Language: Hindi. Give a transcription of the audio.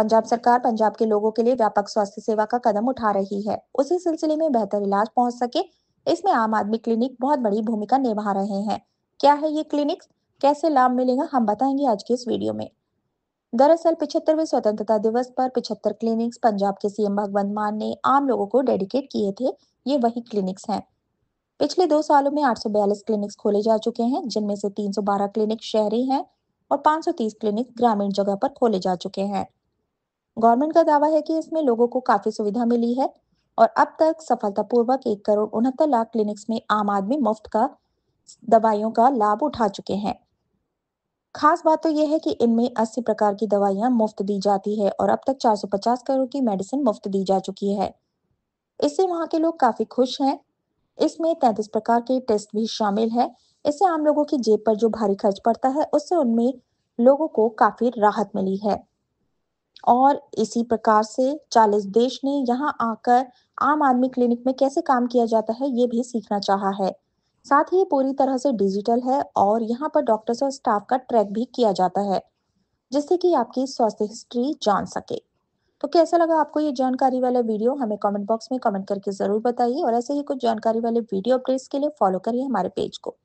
पंजाब सरकार पंजाब के लोगों के लिए व्यापक स्वास्थ्य सेवा का कदम उठा रही है उसी सिलसिले में बेहतर इलाज पहुंच सके इसमें आम आदमी क्लिनिक बहुत बड़ी भूमिका निभा रहे हैं क्या है ये क्लिनिक कैसे लाभ मिलेगा हम बताएंगे आज के इस वीडियो में दरअसल पिछहत्तरवे स्वतंत्रता दिवस पर पिछहत्तर क्लिनिक्स पंजाब के सीएम भगवंत मान ने आम लोगों को डेडिकेट किए थे ये वही क्लिनिक्स हैं पिछले दो सालों में 842 क्लिनिक्स खोले जा चुके हैं जिनमें से 312 क्लिनिक शहरी हैं और 530 क्लिनिक ग्रामीण जगह पर खोले जा चुके हैं गवर्नमेंट का दावा है कि इसमें लोगों को काफी सुविधा मिली है और अब तक सफलतापूर्वक एक करोड़ उनहत्तर लाख क्लिनिक्स में आम आदमी मुफ्त का दवाइयों का लाभ उठा चुके हैं खास बात तो यह है कि इनमें 80 प्रकार की दवाइयां मुफ्त दी जाती है और अब तक 450 करोड़ की मेडिसिन मुफ्त दी जा चुकी है इससे वहां के लोग काफी खुश हैं इसमें तैतीस प्रकार के टेस्ट भी शामिल है इससे आम लोगों की जेब पर जो भारी खर्च पड़ता है उससे उनमें लोगों को काफी राहत मिली है और इसी प्रकार से 40 देश ने यहाँ आकर आम आदमी क्लिनिक में कैसे काम किया जाता है ये भी सीखना चाहा है साथ ही पूरी तरह से डिजिटल है और यहाँ पर डॉक्टर्स और स्टाफ का ट्रैक भी किया जाता है जिससे कि आपकी स्वास्थ्य हिस्ट्री जान सके तो कैसा लगा आपको ये जानकारी वाला वीडियो हमें कमेंट बॉक्स में कमेंट करके जरूर बताइए और ऐसे ही कुछ जानकारी वाले वीडियो अपडेट्स के लिए फॉलो करिए हमारे पेज को